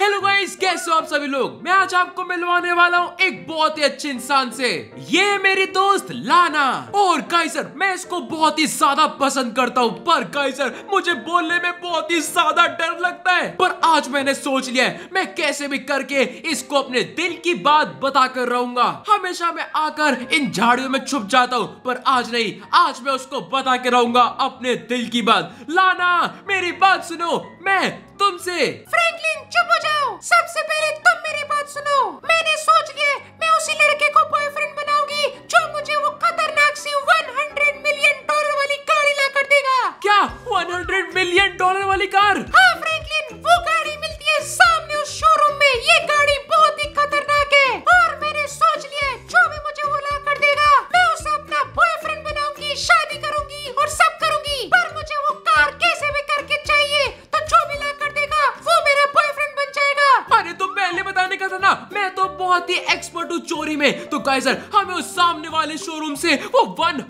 hello guys कैसे हो आप सभी लोग मैं आज आपको मिलवाने वाला हूँ एक बहुत ही अच्छे इंसान से ये मेरी दोस्त लाना और गाइसर मैं इसको बहुत ही ज्यादा पसंद करता हूँ पर गाइसर मुझे बोलने में बहुत ही ज्यादा डर लगता है पर आज मैंने सोच लिया मैं कैसे भी करके इसको अपने दिल की बात बता कर रहूंगा हमेशा मैं आकर इन झाड़ियों में छुप जाता हूँ पर आज नहीं आज मैं उसको बता के रहूंगा अपने दिल की बात लाना मेरी बात सुनो मैं तुमसे फ्रैंकलिन चुप हो जाओ सबसे पहले तुम मेरी बात सुनो मैंने सोच लिया मैं उसी लड़के को बॉयफ्रेंड बना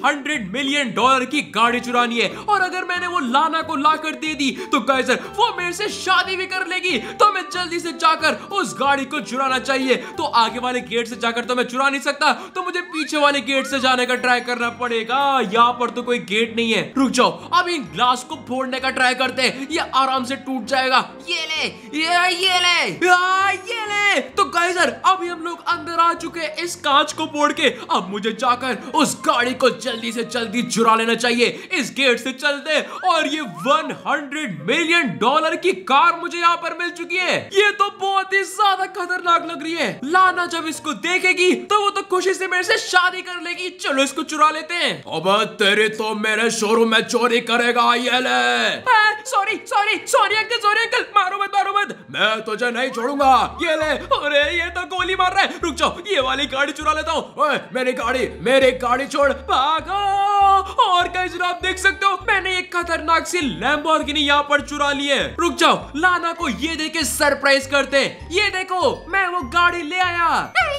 हंड्रेड मिलियन डॉलर की गाड़ी चुरानी है और अगर मैंने वो लाना को ला कर दे दी तो कैसर वो मेरे से शादी भी कर लेगी तो मैं जल्दी से जाकर उस गाड़ी को चुराना चाहिए तो आगे वाले गेट से जाकर तो मैं चुरा नहीं सकता तो मुझे पीछे वाले गेट से जाने का ट्राई करना पड़ेगा यहाँ पर तो कोई गेट नहीं है रुक जाओ अब इन ग्लास को फोड़ने का ट्राई करते हैं ये आराम से टूट जाएगा ये ले ये ये ले ये ले हाँ, तो गाइजर अभी हम लोग अंदर आ चुके हैं इस कांच को फोड़ के अब मुझे जाकर उस गाड़ी को जल्दी जल्दी से जल्दी चुरा लेना चाहिए इस गेट से चलते और ये 100 मिलियन डॉलर की कार मुझे यहाँ पर मिल चुकी है ये तो बहुत ही ज्यादा खतरनाक लग रही है लाना जब इसको देखेगी तो वो तो खुशी से मेरे से शादी कर लेगी चलो इसको चुरा लेते हैं अब तेरे तो मेरे शोरूम में चोरी करेगा ये sorry sorry sorry uncle sorry uncle मारो मत मारो मत मैं तुझे नहीं छोड़ूंगा ये ले अरे ये तो गोली मार रहा है रुक जाओ ये वाली गाड़ी चुरा लेता हूँ मेरी गाड़ी मेरी गाड़ी छोड़ भाग भागा और कई आप देख सकते हो मैंने एक खतरनाक सी लैम्बोर्गिनी यहाँ पर चुरा ली है रुक जाओ लाना को ये के सरप्राइज करते ये देखो मैं वो गाड़ी ले आया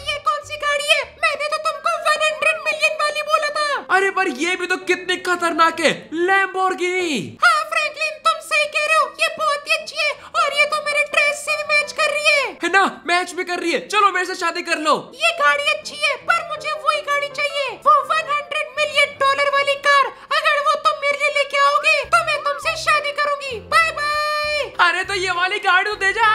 ये कौन सी गाड़ी है मैंने तो तुमको 100 मिलियन वाली बोला था अरे पर ये भी तो कितनी खतरनाक है लैम्बोर्गिनी हाँ तुम सही कह रहे हो ये बहुत ही अच्छी है और ये तो मेरे ड्रेस से भी मैच कर रही है है ना मैच भी कर रही है चलो मेरे से शादी कर लो ये गाड़ी अच्छी है पर मुझे वही गाड़ी चाहिए वो अरे तो ये वाली गाड़ी तो दे जा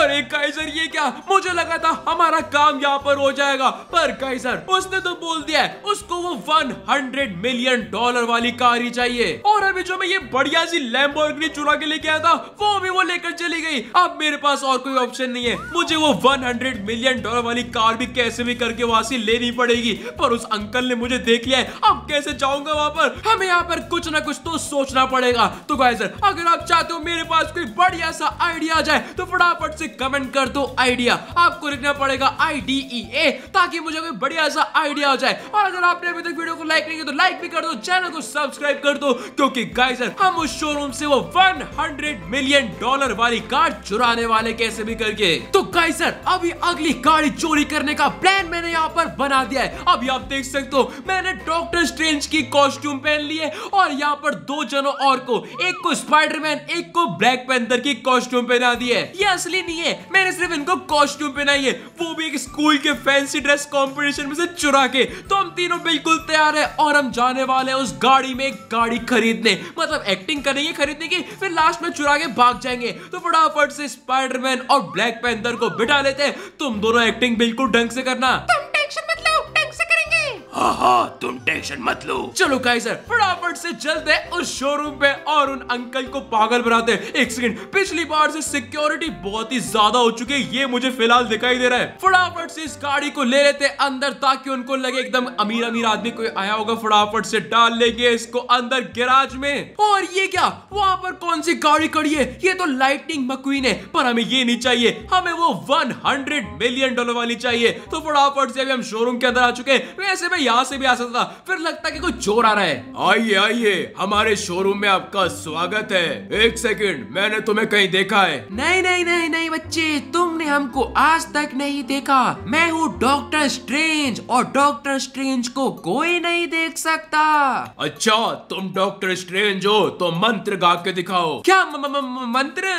अरे काइजर ये क्या मुझे लगा था हमारा काम यहाँ पर हो जाएगा पर काइजर उसने तो बोल दिया है उसको वो 100 मिलियन डॉलर वाली कार ही चाहिए और अभी जो मैं ये बढ़िया सी लैम्बोर्गिनी चुरा के लेके आया था वो भी वो लेकर गई अब मेरे पास और कोई ऑप्शन नहीं है मुझे वो 100 मिलियन डॉलर वाली कार भी कैसे भी करके वहां से लेनी पड़ेगी पर उस अंकल ने मुझे देख लिया है अब कैसे जाऊंगा वहां पर हमें यहाँ पर कुछ ना कुछ तो सोचना पड़ेगा तो गाइस अगर आप चाहते हो मेरे पास कोई बढ़िया सा आइडिया जाए तो फटाफट से कमेंट कर दो आइडिया आपको लिखना पड़ेगा आई डी ई ए ताकि मुझे कोई बढ़िया सा आइडिया हो जाए और अगर आपने अभी तक वीडियो को लाइक नहीं किया तो लाइक भी कर दो चैनल को सब्सक्राइब कर दो क्योंकि गाइस हम उस शोरूम से वो 100 मिलियन डॉलर वाली कार कार चुराने वाले कैसे भी करके तो गाई सर अभी अगली गाड़ी चोरी करने का प्लान मैंने यहाँ पर बना दिया है अभी आप देख सकते हो मैंने डॉक्टर स्ट्रेंज की कॉस्ट्यूम पहन ली है और यहाँ पर दो जनों और को एक को स्पाइडरमैन एक को ब्लैक पेंथर की कॉस्ट्यूम पहना दी है ये असली नहीं है मैंने सिर्फ इनको कॉस्ट्यूम पहनाई है वो भी एक स्कूल के फैंसी ड्रेस कॉम्पिटिशन में से चुरा के तो हम तीनों बिल्कुल तैयार है और हम जाने वाले हैं उस गाड़ी में गाड़ी खरीदने मतलब एक्टिंग करेंगे खरीदने की फिर लास्ट में चुरा के भाग जाएंगे तो बड़ा फटाफट से स्पाइडरमैन और ब्लैक पैंथर को बिठा लेते हैं तुम दोनों एक्टिंग बिल्कुल ढंग से करना तुम टेंशन मत हाँ हाँ तुम टेंशन मत लो चलो काइजर फटाफट से चलते उस शोरूम पे और उन अंकल को पागल बनाते एक सेकंड पिछली बार से सिक्योरिटी बहुत ही ज्यादा हो चुकी है ये मुझे फिलहाल दिखाई दे रहा है फटाफट से इस गाड़ी को ले लेते अंदर ताकि उनको लगे एकदम अमीर अमीर आदमी कोई आया होगा फटाफट से डाल लेंगे इसको अंदर गिराज में और ये क्या वहाँ पर कौन सी गाड़ी खड़ी है ये तो लाइटिंग मक्वीन है पर हमें ये नहीं चाहिए हमें वो वन मिलियन डॉलर वाली चाहिए तो फटाफट से अभी हम शोरूम के अंदर आ चुके हैं वैसे में यहाँ से भी आ सकता था फिर लगता कि कोई चोर आ रहा है आइए आइए हमारे शोरूम में आपका स्वागत है एक सेकेंड मैंने तुम्हें कहीं देखा है नहीं नहीं नहीं नहीं बच्चे तुम आपने हमको आज तक नहीं देखा मैं हूँ डॉक्टर स्ट्रेंज और डॉक्टर स्ट्रेंज को कोई नहीं देख सकता अच्छा तुम डॉक्टर स्ट्रेंज हो तो मंत्र गा के दिखाओ क्या मंत्र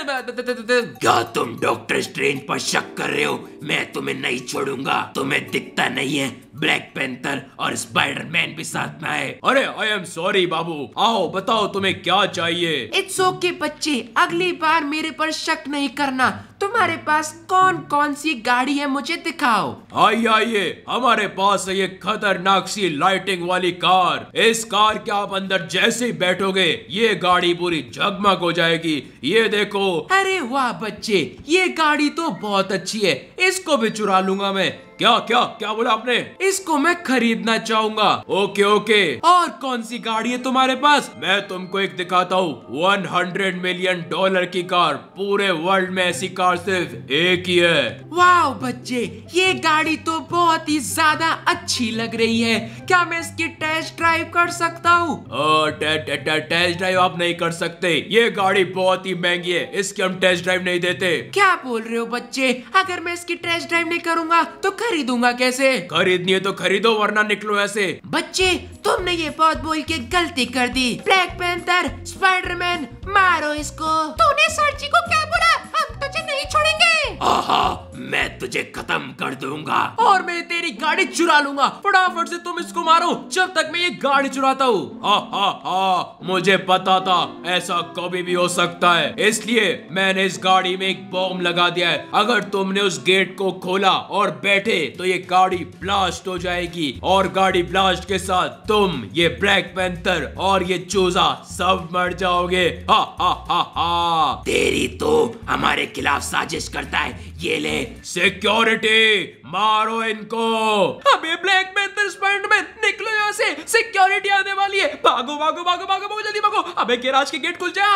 क्या तुम डॉक्टर स्ट्रेंज पर शक कर रहे हो मैं तुम्हें नहीं छोड़ूंगा तुम्हें दिखता नहीं है ब्लैक पेंथर और स्पाइडरमैन भी साथ में आए अरे आई एम सॉरी बाबू आओ बताओ तुम्हें क्या चाहिए इट्स ओके okay, बच्चे अगली बार मेरे पर शक नहीं करना तुम्हारे पास कौन कौन सी गाड़ी है मुझे दिखाओ आइए आइए हमारे पास है ये खतरनाक सी लाइटिंग वाली कार इस कार के आप अंदर जैसे ही बैठोगे ये गाड़ी पूरी जगमग हो जाएगी ये देखो अरे वाह बच्चे ये गाड़ी तो बहुत अच्छी है इसको भी चुरा लूंगा मैं क्या क्या क्या बोला आपने इसको मैं खरीदना चाहूंगा ओके ओके और कौन सी गाड़ी है तुम्हारे पास मैं तुमको एक दिखाता हूँ वन हंड्रेड मिलियन डॉलर की कार पूरे वर्ल्ड में ऐसी कार सिर्फ एक ही है वाह बच्चे ये गाड़ी तो बहुत ही ज्यादा अच्छी लग रही है क्या मैं इसकी टेस्ट ड्राइव कर सकता हूँ टेस्ट ड्राइव आप नहीं कर सकते ये गाड़ी बहुत ही महंगी है इसकी हम टेस्ट ड्राइव नहीं देते क्या बोल रहे हो बच्चे अगर मैं इसकी टेस्ट ड्राइव नहीं करूंगा तो खरीदूंगा कैसे खरीदनी है तो खरीदो वरना निकलो ऐसे बच्चे तुमने ये बात बोल के गलती कर दी ब्लैक पैंथर स्पाइडरमैन मारो इसको तूने जी को क्या बोला हम तुझे नहीं छोड़ेंगे आहा मैं तुझे खत्म कर दूंगा और मैं तेरी गाड़ी चुरा लूंगा फटाफट से तुम इसको मारो जब तक मैं ये गाड़ी चुराता हूँ मुझे पता था ऐसा कभी भी हो सकता है इसलिए मैंने इस गाड़ी में एक बॉम्ब लगा दिया है अगर तुमने उस गेट को खोला और बैठे तो ये गाड़ी ब्लास्ट हो जाएगी और गाड़ी ब्लास्ट के साथ तुम ये ब्लैक पेंथर और ये चूजा सब मर जाओगे हा हा हा हा तेरी तो हमारे खिलाफ साजिश करता है ये ले सिक्योरिटी मारो इनको अबे ब्लैक पैंथर स्पाइडरमैन निकलो यहाँ से सिक्योरिटी आने वाली है भागो भागो भागो भागो भागो जल्दी भागो अबे गैराज के गेट खुल जा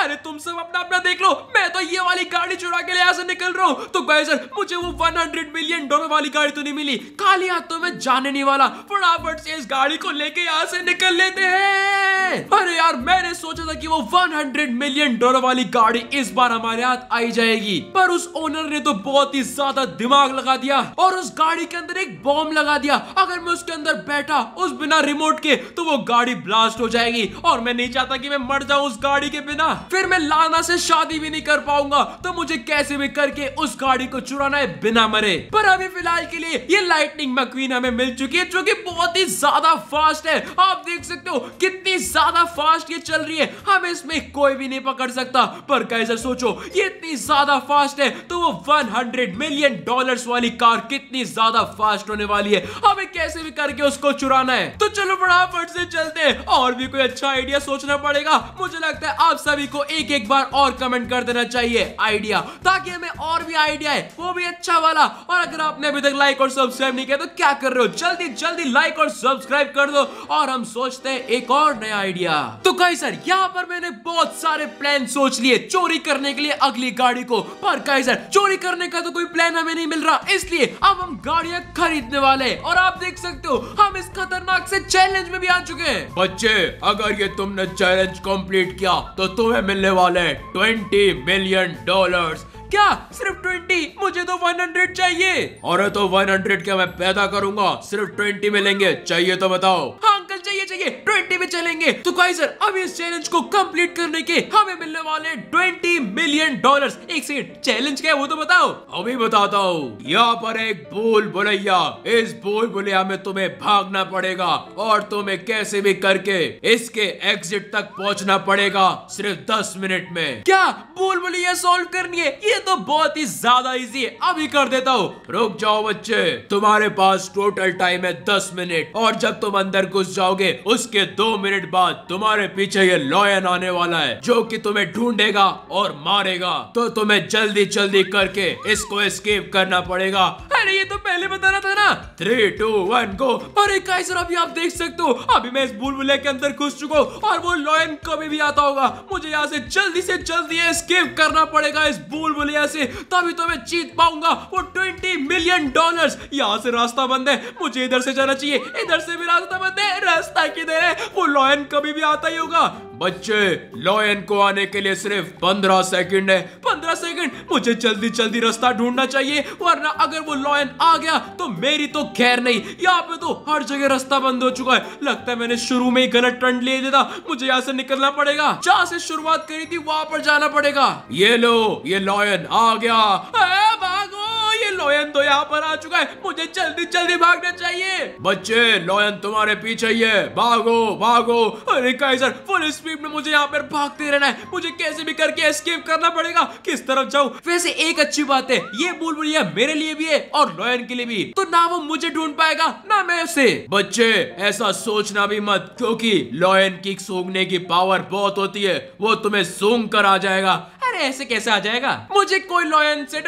अरे तुम सब अपना अपना देख लो मैं तो ये वाली गाड़ी चुरा के यहाँ से निकल रहा हूँ तो भाई सर मुझे वो 100 मिलियन डॉलर वाली गाड़ी तो नहीं मिली खाली हाथ तो मैं जाने नहीं वाला फटाफट से इस गाड़ी को लेके यहाँ से निकल लेते हैं अरे यार मैंने सोचा था कि वो 100 मिलियन डॉलर वाली गाड़ी इस बार हमारे हाथ आई जाएगी पर उस ओनर ने तो बहुत ही ज्यादा दिमाग लगा दिया और उस गाड़ी के अंदर एक बॉम्ब लगा दिया अगर मैं उसके अंदर बैठा उस बिना रिमोट के तो वो गाड़ी ब्लास्ट हो जाएगी और मैं नहीं चाहता कि मैं मर जाऊं उस गाड़ी के बिना फिर मैं लाना से शादी भी नहीं कर पाऊंगा तो मुझे कैसे भी करके उस गाड़ी को चुराना है बिना मरे पर अभी फिलहाल के लिए ये लाइटनिंग मकवीन हमें मिल चुकी है जो की बहुत ही ज्यादा फास्ट है आप देख सकते हो कितनी ज्यादा फास्ट ये चल रही है हमें इसमें कोई भी नहीं पकड़ सकता पर कैसे सोचो ये इतनी ज्यादा फास्ट है तो वो 100 मिलियन डॉलर्स वाली कार कितनी ज्यादा फास्ट होने वाली है हमें कैसे भी करके उसको चुराना है तो चलो फटाफट से चलते हैं और भी कोई अच्छा आइडिया सोचना पड़ेगा मुझे लगता है आप सभी को एक एक बार और कमेंट कर देना चाहिए आइडिया ताकि हमें और भी आइडिया है वो भी अच्छा वाला और अगर आपने अभी तक लाइक और सब्सक्राइब नहीं किया तो क्या कर रहे हो जल्दी जल्दी लाइक और सब्सक्राइब कर दो और हम सोचते हैं एक और नया आइडिया तो कई सर यहाँ पर मैंने बहुत सारे प्लान सोच लिए चोरी करने के लिए अगली गाड़ी को पर कई सर चोरी करने का तो कोई प्लान हमें नहीं मिल रहा इसलिए अब हम गाड़ियां खरीदने वाले और आप देख सकते हो हम इस खतरनाक से चैलेंज में भी आ चुके हैं बच्चे अगर ये तुमने चैलेंज कंप्लीट किया तो तुम्हें मिलने वाले 20 मिलियन डॉलर्स क्या सिर्फ ट्वेंटी मुझे तो वन हंड्रेड चाहिए अरे तो वन हंड्रेड क्या मैं पैदा करूंगा सिर्फ ट्वेंटी में लेंगे चाहिए तो बताओ हाँ अंकल चाहिए चाहिए ट्वेंटी में चलेंगे तो सर अब इस चैलेंज को कंप्लीट करने के हमें मिलने वाले ट्वेंटी मिलियन डॉलर एक सेकंड चैलेंज क्या है वो तो बताओ अभी बताता हूँ यहाँ पर एक भूल भुलैया इस भूल भुलैया में तुम्हें भागना पड़ेगा और तुम्हें कैसे भी करके इसके एग्जिट तक पहुँचना पड़ेगा सिर्फ दस मिनट में क्या भूल भुलैया सॉल्व करनी है ये तो बहुत ही ज्यादा इजी है अभी कर देता हूँ रुक जाओ बच्चे तुम्हारे पास टोटल टाइम है दस मिनट और जब तुम अंदर घुस जाओगे उसके दो मिनट बाद तुम्हारे पीछे ये लॉयन आने वाला है जो कि तुम्हें ढूंढेगा और मारेगा तो तुम्हें जल्दी जल्दी करके इसको स्केप करना पड़ेगा अरे ये तो पहले बताना था ना थ्री टू वन गो अरे सर अभी आप देख सकते हो अभी मैं इस बुलबुले के अंदर घुस चुका हूँ और वो लॉयन कभी भी आता होगा मुझे यहाँ से जल्दी से जल्दी स्केप करना पड़ेगा इस बुलबुले दुनिया से तभी तो मैं जीत पाऊंगा वो ट्वेंटी मिलियन डॉलर यहाँ से रास्ता बंद है मुझे इधर से जाना चाहिए इधर से भी रास्ता बंद है रास्ता किधर है वो लॉयन कभी भी आता ही होगा बच्चे लॉयन को आने के लिए सिर्फ पंद्रह सेकंड है पंद्रह सेकंड मुझे जल्दी जल्दी रास्ता ढूंढना चाहिए वरना अगर वो लॉयन आ गया तो मेरी तो खैर नहीं यहाँ पे तो हर जगह रास्ता बंद हो चुका है लगता है मैंने शुरू में ही गलत टर्न ले लिया था मुझे यहाँ से निकलना पड़ेगा जहाँ से शुरुआत करी थी वहां पर जाना पड़ेगा ये लो ये लॉयन आ गया भागो ये लोयन तो यहाँ पर आ चुका है मुझे जल्दी जल्दी भागना चाहिए बच्चे लोयन तुम्हारे पीछे ही है भागो भागो अरे कैसर फुल स्पीड में मुझे यहाँ पर भागते रहना है मुझे कैसे भी करके एस्केप करना पड़ेगा किस तरफ जाऊँ वैसे एक अच्छी बात है ये बोल बुलबुलिया मेरे लिए भी है और लोयन के लिए भी तो ना वो मुझे ढूंढ पाएगा ना मैं उसे बच्चे ऐसा सोचना भी मत क्योंकि लोयन की सूंघने की पावर बहुत होती है वो तुम्हें सूंघ कर आ जाएगा अरे ऐसे कैसे आ जाएगा मुझे कोई लॉयन से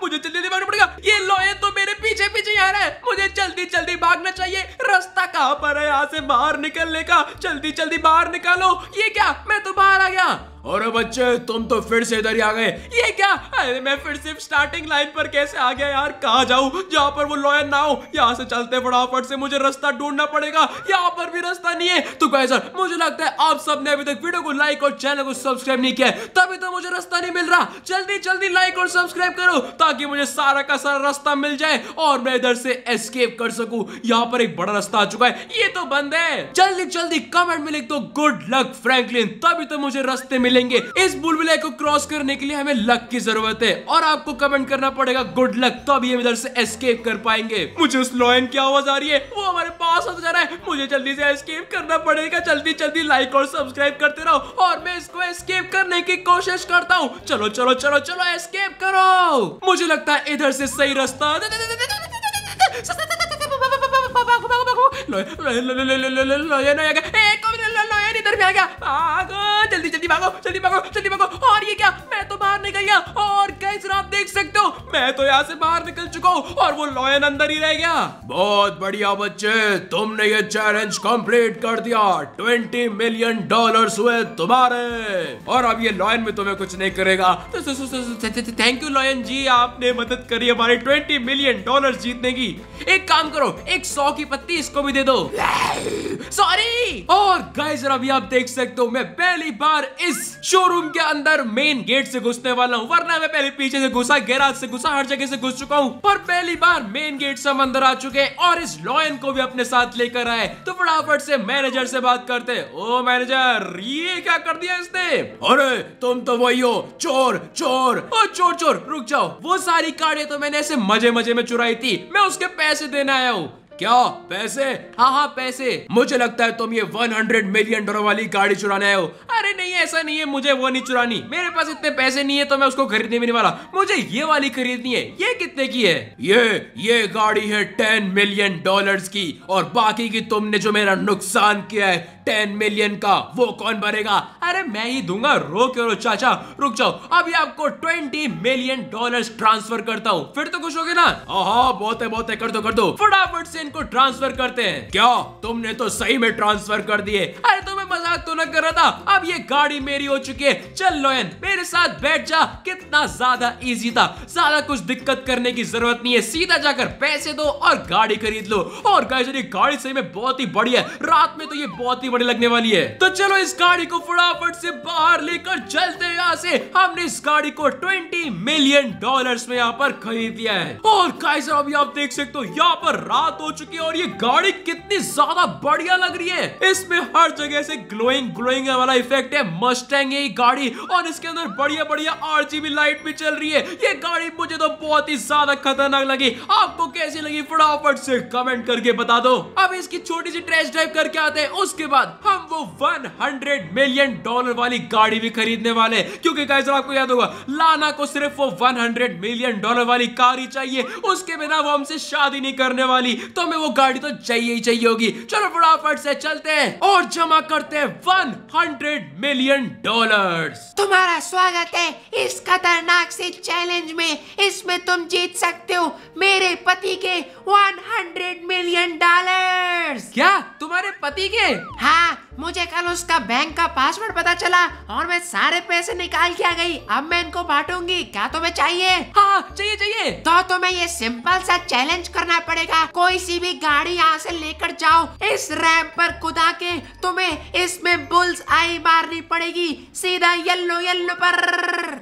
मुझे जल्दी जल्दी भागना पड़ेगा ये लॉयन तो मेरे पीछे पीछे आ रहा है मुझे जल्दी जल्दी भागना चाहिए रास्ता कहाँ पर है यहाँ से बाहर निकलने का जल्दी जल्दी बाहर निकालो ये क्या मैं तो बाहर आ गया और बच्चे तुम तो फिर से इधर ही आ गए ये क्या अरे मैं फिर से स्टार्टिंग लाइन पर कैसे आ गया यार कहा जाऊं जहां पर वो लॉयर ना हो यहाँ से चलते फटाफट से मुझे रास्ता ढूंढना पड़ेगा यहाँ पर भी रास्ता नहीं है तो गाइस सर मुझे लगता है आप सबने अभी तक वीडियो को लाइक और चैनल को सब्सक्राइब नहीं किया तभी तो मुझे रास्ता नहीं मिल रहा जल्दी जल्दी लाइक और सब्सक्राइब करो ताकि मुझे सारा का सारा रास्ता मिल जाए और मैं इधर से एस्केप कर सकूं यहाँ पर एक बड़ा रास्ता आ चुका है ये तो बंद है जल्दी जल्दी कमेंट में लिख दो गुड लक फ्रैंकलिन तभी तो मुझे रास्ते मिल मिलेंगे इस बुलबुले को क्रॉस करने के लिए हमें लक की जरूरत है और आपको कमेंट करना पड़ेगा गुड लक तो अभी हम इधर से एस्केप कर पाएंगे मुझे उस लॉयन की आवाज आ रही है वो हमारे पास आ जा रहा है मुझे जल्दी से एस्केप करना पड़ेगा जल्दी जल्दी लाइक और सब्सक्राइब करते रहो और मैं इसको एस्केप करने की कोशिश करता हूँ चलो चलो चलो चलो एस्केप करो मुझे लगता है इधर से सही रास्ता लॉयन लॉयन लॉयन लॉयन मेरे इधर में आ गया भागो जल्दी जल्दी भागो जल्दी भागो जल्दी भागो और ये क्या मैं तो बाहर निकल गया और कैसे आप देख सकते हो मैं तो यहाँ से बाहर निकल चुका हूँ और वो लॉयन अंदर ही रह गया बहुत बढ़िया बच्चे तुमने ये चैलेंज कम्प्लीट कर दिया ट्वेंटी मिलियन डॉलर हुए तुम्हारे और अब ये लॉयन में तुम्हें कुछ नहीं करेगा थैंक तो, यू तो, तो, लॉयन जी आपने मदद करी हमारे ट्वेंटी मिलियन डॉलर जीतने की एक काम करो एक सौ की पत्ती इसको भी दे दो सॉरी और गाइस अब अभी आप देख सकते हो मैं पहली बार इस शोरूम के अंदर मेन गेट से घुसने वाला हूँ वरना मैं पहले पीछे से घुसा गैराज से घुसा हर जगह से घुस चुका हूँ पर पहली बार मेन गेट से हम अंदर आ चुके हैं और इस लॉयन को भी अपने साथ लेकर आए तो फटाफट से मैनेजर से बात करते ओ मैनेजर ये क्या कर दिया इसने अरे तुम तो वही हो चोर चोर ओ चोर चोर रुक जाओ वो सारी कार्डें तो मैंने ऐसे मजे मजे में चुराई थी मैं उसके पैसे देने आया हूँ क्या पैसे हाँ हाँ पैसे मुझे लगता है तुम ये 100 मिलियन डॉलर वाली गाड़ी चुराने आए हो अरे नहीं ऐसा नहीं है मुझे वो नहीं चुरानी मेरे पास इतने पैसे नहीं है तो मैं उसको खरीदने भी नहीं वाला मुझे ये वाली खरीदनी है ये कितने की है ये ये गाड़ी है टेन मिलियन डॉलर की और बाकी की तुमने जो मेरा नुकसान किया है टेन मिलियन का वो कौन भरेगा अरे मैं ही दूंगा रो क्यों रो चाचा रुक जाओ अभी आपको ट्वेंटी मिलियन डॉलर ट्रांसफर करता हूँ फिर तो खुश होगे ना हाँ बहुत है बहुत है कर दो कर दो फटाफट से इनको ट्रांसफर करते हैं क्या तुमने तो सही में ट्रांसफर कर दिए अरे तुम मेहनत तो ना कर रहा था अब ये गाड़ी मेरी हो चुकी है चल लोयन मेरे साथ बैठ जा कितना ज्यादा इजी था ज्यादा कुछ दिक्कत करने की जरूरत नहीं है सीधा जाकर पैसे दो और गाड़ी खरीद लो और गाड़ी गाड़ी सही में बहुत ही बड़ी है रात में तो ये बहुत ही बड़ी लगने वाली है तो चलो इस गाड़ी को फटाफट से बाहर लेकर चलते यहाँ से हमने इस गाड़ी को ट्वेंटी मिलियन डॉलर्स में यहाँ पर खरीद लिया है और गाइस अभी आप देख सकते हो यहाँ पर रात हो चुकी है और ये गाड़ी कितनी ज्यादा बढ़िया लग रही है इसमें हर जगह से ग्लो ग्लोइंग ग्लोइंग वाला इफेक्ट है मस्टैंग है गाड़ी और इसके अंदर बढ़िया बढ़िया आरजीबी लाइट भी चल रही है ये गाड़ी मुझे तो बहुत ही ज्यादा खतरनाक लगी आपको कैसी लगी फटाफट से कमेंट करके बता दो अब इसकी छोटी सी टेस्ट ड्राइव करके आते हैं उसके बाद हम वो 100 मिलियन डॉलर वाली गाड़ी भी खरीदने वाले क्योंकि आपको याद होगा लाना को सिर्फ वो 100 मिलियन डॉलर वाली कार ही चाहिए उसके बिना वो हमसे शादी नहीं करने वाली तो हमें वो गाड़ी तो चाहिए ही चाहिए होगी चलो फटाफट से चलते हैं और जमा करते हैं 100 मिलियन डॉलर्स तुम्हारा स्वागत है इस खतरनाक से चैलेंज में इसमें तुम जीत सकते हो मेरे पति के 100 मिलियन डॉलर्स क्या तुम्हारे पति के हाँ मुझे कल उसका बैंक का पासवर्ड पता चला और मैं सारे पैसे निकाल के आ गई अब मैं इनको बांटूंगी क्या तुम्हें चाहिए हाँ, हाँ चाहिए चाहिए तो तुम्हें ये सिंपल सा चैलेंज करना पड़ेगा कोई सी भी गाड़ी यहाँ से लेकर जाओ इस रैंप पर खुदा के तुम्हें इस इसमें बुल्स आई मारनी पड़ेगी सीधा येल्लो येल्लो पर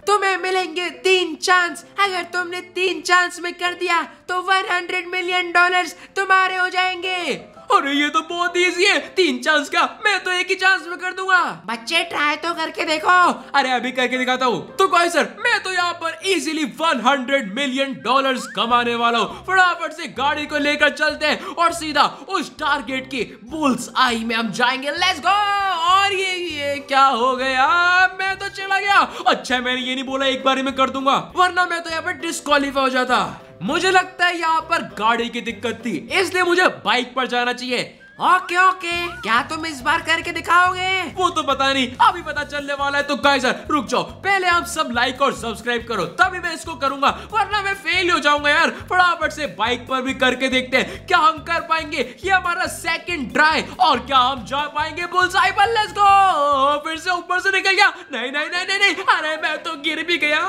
तुम्हें मिलेंगे तीन चांस अगर तुमने तीन चांस में कर दिया तो 100 मिलियन डॉलर्स तुम्हारे हो जाएंगे अरे ये तो बहुत इजी है तीन चांस का मैं तो एक ही चांस में कर दूंगा बच्चे ट्राई तो करके देखो अरे अभी करके दिखाता हूँ तो कोई सर मैं तो यहाँ पर इजीली 100 मिलियन डॉलर्स कमाने वाला हूँ फटाफट से गाड़ी को लेकर चलते हैं और सीधा उस टारगेट की बुल्स आई में हम जाएंगे लेट्स गो और ये ये क्या हो गया मैं तो चला गया अच्छा मैंने ये नहीं बोला एक बार में कर दूंगा वरना मैं तो यहाँ पर डिस्कालीफाई हो जाता मुझे लगता है यहाँ पर गाड़ी की दिक्कत थी इसलिए मुझे बाइक पर जाना चाहिए ओके ओके क्या तुम इस बार करके दिखाओगे वो तो पता नहीं अभी पता चलने वाला है तो काइजर रुक जाओ पहले आप सब लाइक और सब्सक्राइब करो तभी मैं इसको करूंगा वरना मैं फेल हो जाऊंगा यार फटाफट से बाइक पर भी करके देखते हैं क्या हम कर पाएंगे ये हमारा सेकंड ट्राई और क्या हम जा पाएंगे बुलसाई पर लेट्स गो फिर से ऊपर से निकल गया नहीं नहीं नहीं नहीं नहीं अरे मैं तो गिर भी गया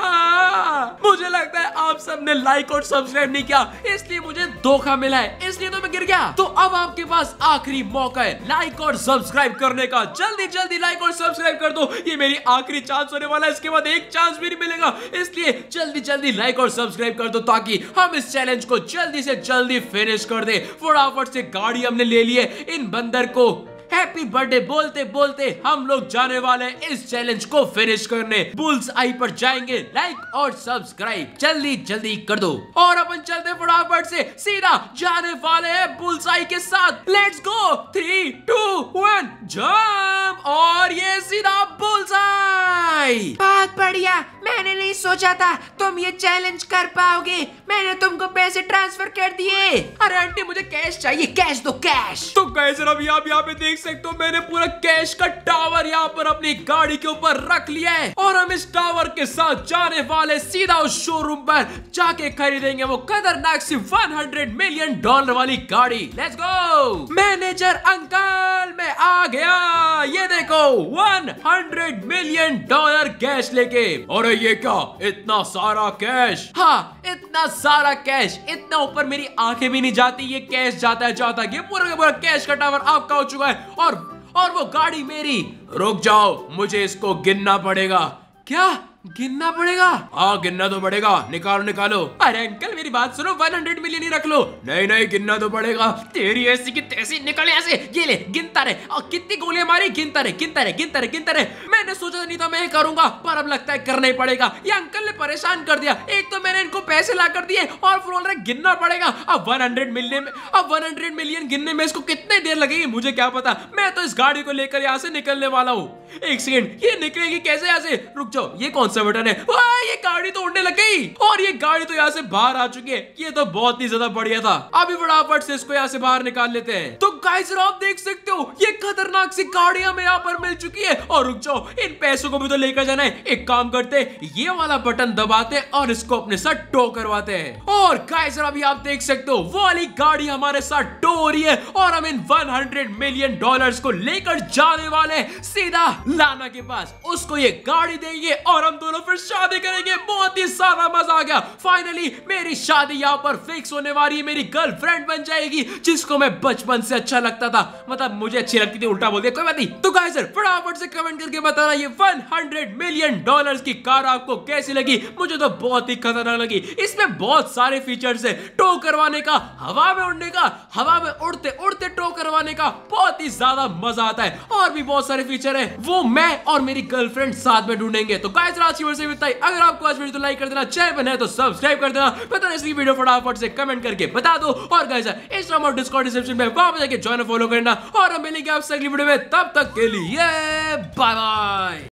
मुझे लगता है आप सबने लाइक और सब्सक्राइब नहीं किया इसलिए मुझे धोखा मिला है इसलिए तो मैं गिर गया तो अब आपके पास आ आखिरी मौका है लाइक और सब्सक्राइब करने का जल्दी जल्दी लाइक और सब्सक्राइब कर दो ये मेरी आखिरी चांस होने वाला है इसके बाद एक चांस भी नहीं मिलेगा इसलिए जल्दी जल्दी लाइक और सब्सक्राइब कर दो ताकि हम इस चैलेंज को जल्दी से जल्दी फिनिश कर दे फटाफट से गाड़ी हमने ले ली है इन बंदर को हैप्पी बर्थडे बोलते बोलते हम लोग जाने वाले इस चैलेंज को फिनिश करने बुल्स आई पर जाएंगे लाइक और सब्सक्राइब जल्दी जल्दी कर दो और अपन चलते फटाफट से सीधा जाने वाले हैं बुल्स आई के साथ let's go three two one जम और ये सीधा बुल्स आई बहुत बढ़िया मैंने नहीं सोचा था तुम ये चैलेंज कर पाओगे मैंने तुमको पैसे ट्रांसफर कर दिए अरे आंटी मुझे कैश चाहिए कैश दो कैश तो कैसे अभी आप यहाँ पे देख सकते हो मैंने पूरा कैश का टावर यहाँ पर अपनी गाड़ी के ऊपर रख लिया है और हम इस टावर के साथ जाने वाले सीधा उस शोरूम पर जाके खरीदेंगे वो खतरनाक सी 100 मिलियन डॉलर वाली गाड़ी लेट्स गो मैनेजर अंकल मैं आ गया ये देखो 100 मिलियन डॉलर कैश लेके और ये क्या इतना सारा कैश हाँ इतना सारा कैश इतना ऊपर मेरी आंखें भी नहीं जाती ये कैश जाता है जाता है ये पूरा पूरा कैश का टावर आपका हो चुका है और और वो गाड़ी मेरी रुक जाओ मुझे इसको गिनना पड़ेगा क्या गिनना पड़ेगा हाँ गिनना तो पड़ेगा निकालो निकालो अरे अंकल मेरी बात सुनो 100 मिलियन ही रख लो नहीं नहीं गिनना तो पड़ेगा तेरी ऐसी की तैसी निकले ऐसे ये ले गिनता रहे और कितनी गोलियां मारी गिनता रहे गिनता रहे गिनता रहे गिनता रहे मैंने सोचा नहीं था मैं करूंगा पर अब लगता है करना ही पड़ेगा ये अंकल ने परेशान कर दिया एक तो मैंने इनको पैसे ला कर दिए और फिर बोल रहे गिनना पड़ेगा अब 100 मिलियन में अब 100 मिलियन गिनने में इसको कितने देर लगेगी मुझे क्या पता मैं तो इस गाड़ी को लेकर यहाँ से निकलने वाला हूँ एक सेकेंड ये निकलेगी कैसे यहाँ से रुक जाओ ये कौन सा से बेटा ने ये गाड़ी तो उड़ने लग गई और ये गाड़ी तो यहाँ से बाहर आ चुकी है ये तो बहुत ही ज्यादा बढ़िया था अभी फटाफट से इसको यहाँ से बाहर निकाल लेते हैं तो गाइस आप देख सकते हो ये खतरनाक सी गाड़ी हमें यहाँ पर मिल चुकी है और रुक जाओ इन पैसों को भी तो लेकर जाना है एक काम करते ये वाला बटन दबाते और इसको अपने साथ टो करवाते हैं और गाइस अभी आप देख सकते हो वो वाली गाड़ी हमारे साथ टो हो रही है और हम इन 100 मिलियन डॉलर को लेकर जाने वाले सीधा लाना के पास उसको ये गाड़ी देंगे और हम दोनों फिर शादी करेंगे बहुत ही सारा मजा आ गया फाइनली मेरी शादी यहाँ पर फिक्स होने वाली है मेरी गर्लफ्रेंड बन जाएगी जिसको मैं बचपन से अच्छा लगता था मतलब मुझे अच्छी लगती थी उल्टा बोल दिया कोई बात नहीं तो गाय सर फटाफट से कमेंट करके बताना ये 100 मिलियन डॉलर्स की कार आपको कैसी लगी मुझे तो बहुत ही खतरनाक लगी इसमें बहुत सारे फीचर्स है टो करवाने का हवा में उड़ने का हवा में उड़ते उड़ते टो करवाने का बहुत ही ज्यादा मजा आता है और भी बहुत सारे फीचर है वो मैं और मेरी गर्लफ्रेंड साथ में ढूंढेंगे तो गाय सर आज की वीडियो से बताई अगर आपको आज वीडियो तो लाइक कर देना चैनल पर है तो सब्सक्राइब कर देना पता नहीं इसकी वीडियो फटाफट से कमेंट करके बता दो और गाइस इंस्टाग्राम और डिस्कॉर्ड डिस्क्रिप्शन में वहां पर जाकर ज्वाइन फॉलो करना और हम मिलेंगे आपसे अगली वीडियो में तब तक के लिए बाय बाय